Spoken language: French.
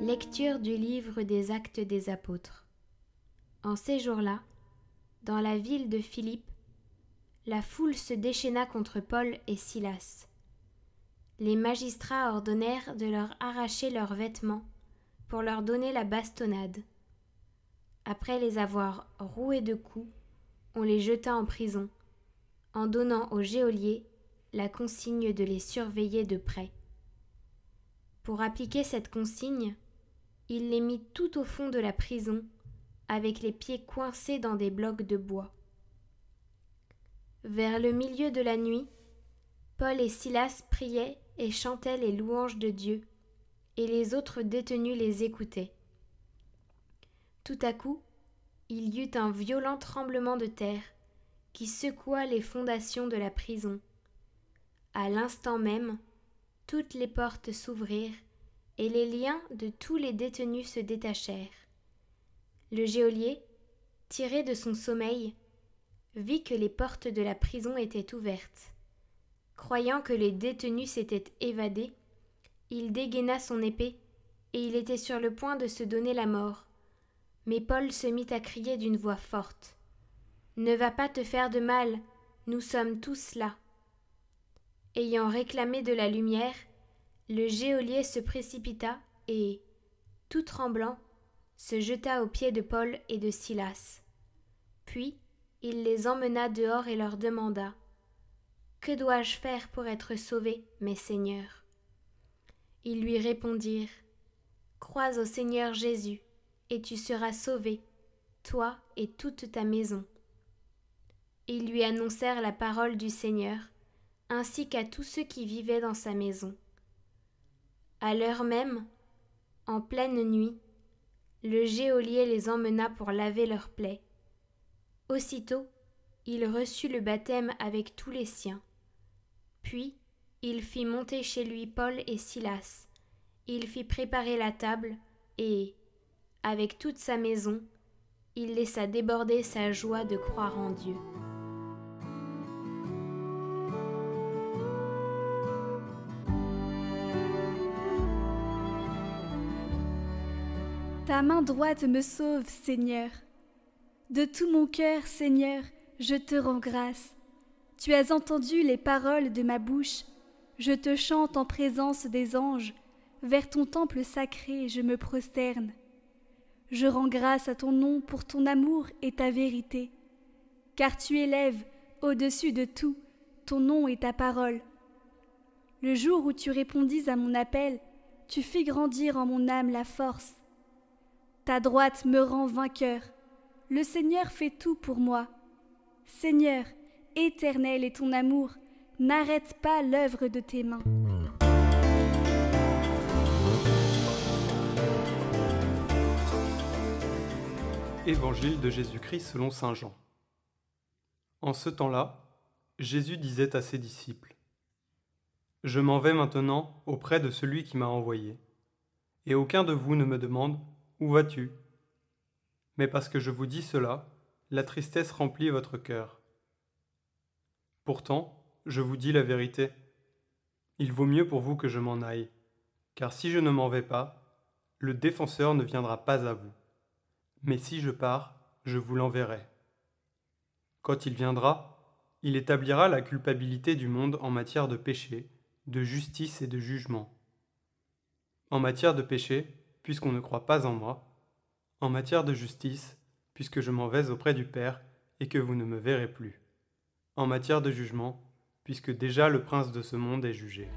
Lecture du livre des actes des apôtres. En ces jours-là, dans la ville de Philippe, la foule se déchaîna contre Paul et Silas. Les magistrats ordonnèrent de leur arracher leurs vêtements pour leur donner la bastonnade. Après les avoir roués de coups, on les jeta en prison, en donnant aux geôlier la consigne de les surveiller de près. Pour appliquer cette consigne, il les mit tout au fond de la prison, avec les pieds coincés dans des blocs de bois. Vers le milieu de la nuit, Paul et Silas priaient et chantaient les louanges de Dieu, et les autres détenus les écoutaient. Tout à coup, il y eut un violent tremblement de terre qui secoua les fondations de la prison. À l'instant même, toutes les portes s'ouvrirent et les liens de tous les détenus se détachèrent. Le geôlier, tiré de son sommeil, vit que les portes de la prison étaient ouvertes. Croyant que les détenus s'étaient évadés, il dégaina son épée, et il était sur le point de se donner la mort. Mais Paul se mit à crier d'une voix forte. Ne va pas te faire de mal, nous sommes tous là. Ayant réclamé de la lumière, le géolier se précipita et, tout tremblant, se jeta aux pieds de Paul et de Silas. Puis il les emmena dehors et leur demanda Que dois-je faire pour être sauvé, mes seigneurs Ils lui répondirent Crois au Seigneur Jésus, et tu seras sauvé, toi et toute ta maison. Ils lui annoncèrent la parole du Seigneur, ainsi qu'à tous ceux qui vivaient dans sa maison. À l'heure même, en pleine nuit, le géolier les emmena pour laver leurs plaies. Aussitôt, il reçut le baptême avec tous les siens. Puis, il fit monter chez lui Paul et Silas. Il fit préparer la table et, avec toute sa maison, il laissa déborder sa joie de croire en Dieu. Ta main droite me sauve, Seigneur. De tout mon cœur, Seigneur, je te rends grâce. Tu as entendu les paroles de ma bouche. Je te chante en présence des anges. Vers ton temple sacré, je me prosterne. Je rends grâce à ton nom pour ton amour et ta vérité. Car tu élèves, au-dessus de tout, ton nom et ta parole. Le jour où tu répondis à mon appel, tu fis grandir en mon âme la force. Ta droite me rend vainqueur. Le Seigneur fait tout pour moi. Seigneur, éternel est ton amour. N'arrête pas l'œuvre de tes mains. Évangile de Jésus-Christ selon Saint Jean. En ce temps-là, Jésus disait à ses disciples, Je m'en vais maintenant auprès de celui qui m'a envoyé, et aucun de vous ne me demande, où vas-tu Mais parce que je vous dis cela, la tristesse remplit votre cœur. Pourtant, je vous dis la vérité. Il vaut mieux pour vous que je m'en aille, car si je ne m'en vais pas, le défenseur ne viendra pas à vous. Mais si je pars, je vous l'enverrai. Quand il viendra, il établira la culpabilité du monde en matière de péché, de justice et de jugement. En matière de péché, puisqu'on ne croit pas en moi, en matière de justice, puisque je m'en vais auprès du Père et que vous ne me verrez plus, en matière de jugement, puisque déjà le prince de ce monde est jugé.